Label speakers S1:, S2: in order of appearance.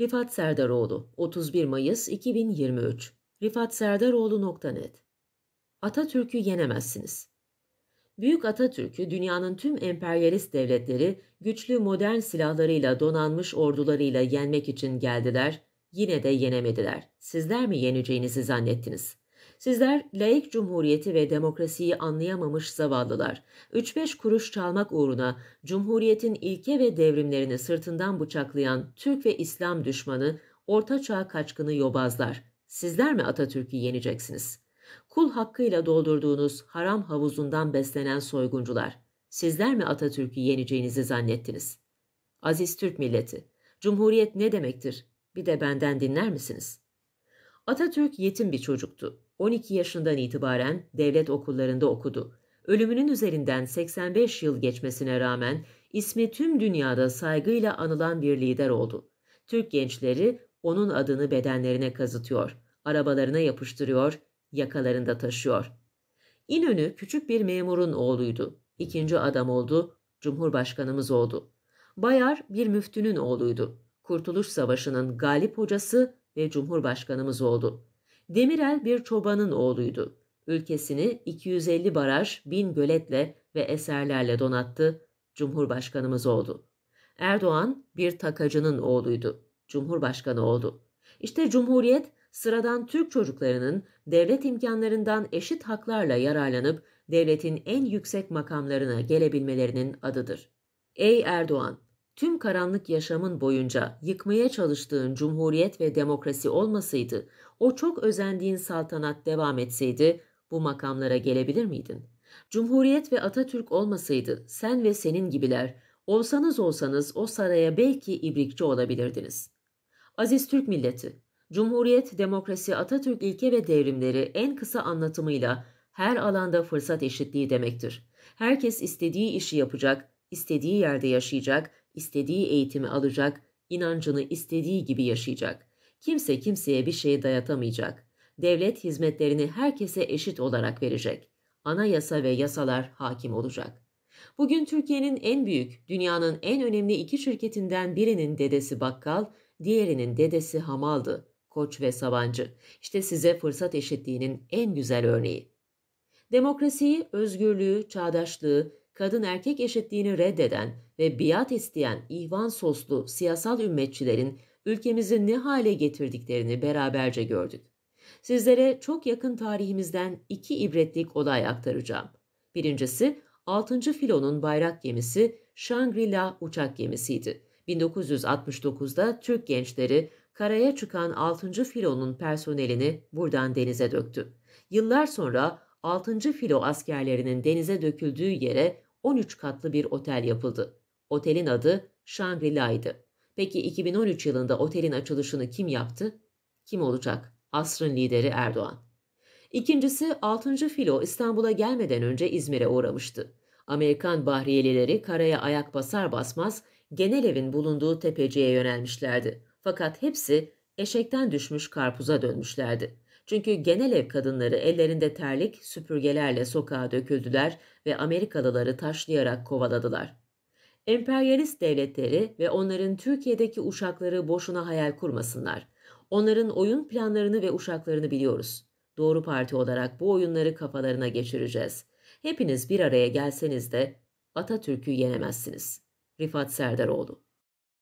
S1: Rifat Serdaroğlu 31 Mayıs 2023 rifatserdaroğlu.net Atatürk'ü yenemezsiniz. Büyük Atatürk'ü dünyanın tüm emperyalist devletleri güçlü modern silahlarıyla donanmış ordularıyla yenmek için geldiler, yine de yenemediler. Sizler mi yeneceğinizi zannettiniz? Sizler laik cumhuriyeti ve demokrasiyi anlayamamış zavallılar, 3-5 kuruş çalmak uğruna cumhuriyetin ilke ve devrimlerini sırtından bıçaklayan Türk ve İslam düşmanı, ortaçağ kaçkını yobazlar. Sizler mi Atatürk'ü yeneceksiniz? Kul hakkıyla doldurduğunuz haram havuzundan beslenen soyguncular, sizler mi Atatürk'ü yeneceğinizi zannettiniz? Aziz Türk milleti, cumhuriyet ne demektir? Bir de benden dinler misiniz? Atatürk yetim bir çocuktu. 12 yaşından itibaren devlet okullarında okudu. Ölümünün üzerinden 85 yıl geçmesine rağmen ismi tüm dünyada saygıyla anılan bir lider oldu. Türk gençleri onun adını bedenlerine kazıtıyor, arabalarına yapıştırıyor, yakalarında taşıyor. İnönü küçük bir memurun oğluydu. İkinci adam oldu, Cumhurbaşkanımız oldu. Bayar bir müftünün oğluydu. Kurtuluş Savaşı'nın galip hocası ve Cumhurbaşkanımız oldu. Demirel bir çobanın oğluydu. Ülkesini 250 baraj, bin göletle ve eserlerle donattı, Cumhurbaşkanımız oldu. Erdoğan bir takacının oğluydu, Cumhurbaşkanı oldu. İşte Cumhuriyet, sıradan Türk çocuklarının devlet imkanlarından eşit haklarla yararlanıp devletin en yüksek makamlarına gelebilmelerinin adıdır. Ey Erdoğan, tüm karanlık yaşamın boyunca yıkmaya çalıştığın cumhuriyet ve demokrasi olmasaydı, o çok özendiğin saltanat devam etseydi bu makamlara gelebilir miydin? Cumhuriyet ve Atatürk olmasaydı sen ve senin gibiler olsanız olsanız o saraya belki ibrikçi olabilirdiniz. Aziz Türk milleti, Cumhuriyet, demokrasi, Atatürk ilke ve devrimleri en kısa anlatımıyla her alanda fırsat eşitliği demektir. Herkes istediği işi yapacak, istediği yerde yaşayacak istediği eğitimi alacak, inancını istediği gibi yaşayacak. Kimse kimseye bir şey dayatamayacak. Devlet hizmetlerini herkese eşit olarak verecek. Anayasa ve yasalar hakim olacak. Bugün Türkiye'nin en büyük, dünyanın en önemli iki şirketinden birinin dedesi bakkal, diğerinin dedesi hamaldı. Koç ve Sabancı. İşte size fırsat eşitliğinin en güzel örneği. Demokrasiyi, özgürlüğü, çağdaşlığı, kadın erkek eşitliğini reddeden ve biat isteyen ihvan soslu siyasal ümmetçilerin ülkemizi ne hale getirdiklerini beraberce gördük. Sizlere çok yakın tarihimizden iki ibretlik olay aktaracağım. Birincisi 6. filonun bayrak gemisi Shangri-La uçak gemisiydi. 1969'da Türk gençleri karaya çıkan 6. filonun personelini buradan denize döktü. Yıllar sonra 6. filo askerlerinin denize döküldüğü yere 13 katlı bir otel yapıldı. Otelin adı Shangri-La'ydı. Peki 2013 yılında otelin açılışını kim yaptı? Kim olacak? Asrın lideri Erdoğan. İkincisi 6. filo İstanbul'a gelmeden önce İzmir'e uğramıştı. Amerikan Bahriyelileri karaya ayak basar basmaz genel evin bulunduğu tepeciye yönelmişlerdi. Fakat hepsi eşekten düşmüş karpuza dönmüşlerdi. Çünkü genel ev kadınları ellerinde terlik, süpürgelerle sokağa döküldüler ve Amerikalıları taşlayarak kovaladılar. Emperyalist devletleri ve onların Türkiye'deki uşakları boşuna hayal kurmasınlar. Onların oyun planlarını ve uşaklarını biliyoruz. Doğru parti olarak bu oyunları kafalarına geçireceğiz. Hepiniz bir araya gelseniz de Atatürk'ü yenemezsiniz. Rifat Serdaroğlu